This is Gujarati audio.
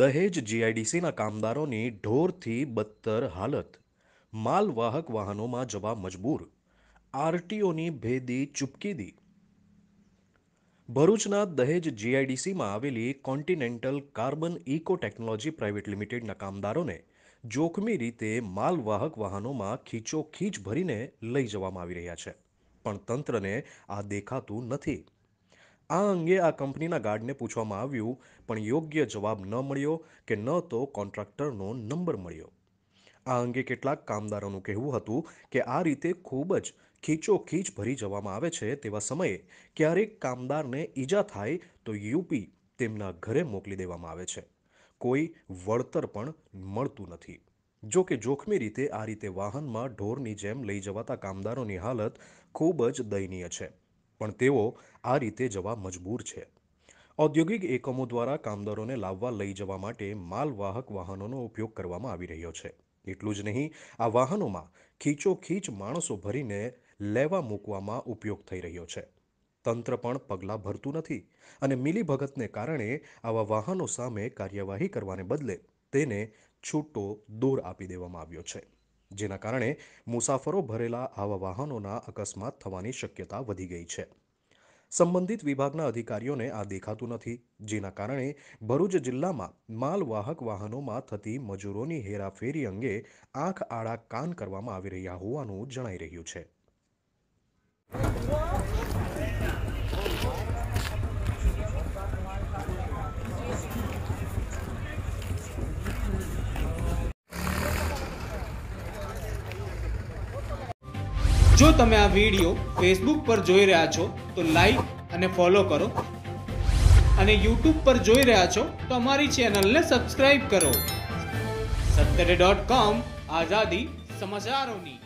દહેજ જીઆઈડીસીના કામદારોની ઢોરથી બદતર હાલત માલવાહક વાહનોમાં જવા મજબૂર આરટીઓની ભેદી ચૂપકીદી ભરૂચના દહેજ જીઆઈડીસીમાં આવેલી continental carbon eco technology private લિમિટેડના કામદારોને જોખમી રીતે માલવાહક વાહનોમાં ખીચોખીચ ભરીને લઈ જવામાં આવી રહ્યા છે પણ તંત્રને આ દેખાતું નથી આ અંગે આ કંપનીના ગાર્ડને પૂછવામાં આવ્યું પણ યોગ્ય જવાબ ન મળ્યો કે ન તો કોન્ટ્રાક્ટરનો નંબર મળ્યો આ અંગે કેટલાક કામદારોનું કહેવું હતું કે આ રીતે ખૂબ જ ખીચોખીચ ભરી જવામાં આવે છે તેવા સમયે ક્યારેક કામદારને ઈજા થાય તો યુપી તેમના ઘરે મોકલી દેવામાં આવે છે કોઈ વળતર પણ મળતું નથી જો કે જોખમી રીતે આ રીતે વાહનમાં ઢોરની જેમ લઈ જવાતા કામદારોની હાલત ખૂબ જ દયનીય છે પણ તેઓ આ રીતે જવા મજબૂર છે ઔદ્યોગિક એકમો દ્વારા કામદારોને લાવવા લઈ જવા માટે માલવાહક વાહનોનો ઉપયોગ કરવામાં આવી રહ્યો છે એટલું જ નહીં આ વાહનોમાં ખીચોખીચ માણસો ભરીને લેવા મૂકવામાં ઉપયોગ થઈ રહ્યો છે તંત્ર પણ પગલાં ભરતું નથી અને મિલીભગતને કારણે આવા વાહનો સામે કાર્યવાહી કરવાને બદલે તેને છૂટો દોર આપી દેવામાં આવ્યો છે જેના કારણે મુસાફરો ભરેલા આવા વાહનોના અકસ્માત થવાની શક્યતા વધી ગઈ છે સંબંધિત વિભાગના અધિકારીઓને આ દેખાતું નથી જેના કારણે ભરૂચ જિલ્લામાં માલવાહક વાહનોમાં થતી મજૂરોની હેરાફેરી અંગે આંખ આડા કાન કરવામાં આવી રહ્યા હોવાનું જણાઈ રહ્યું છે જો તમે આ વિડીયો ફેસબુક પર જોઈ રહ્યા છો તો લાઈક અને ફોલો કરો અને યુટ્યુબ પર જોઈ રહ્યા છો તો અમારી ચેનલને સબસ્ક્રાઈબ કરો સત્તરે ડોટ કોમ આઝાદી સમાચારોની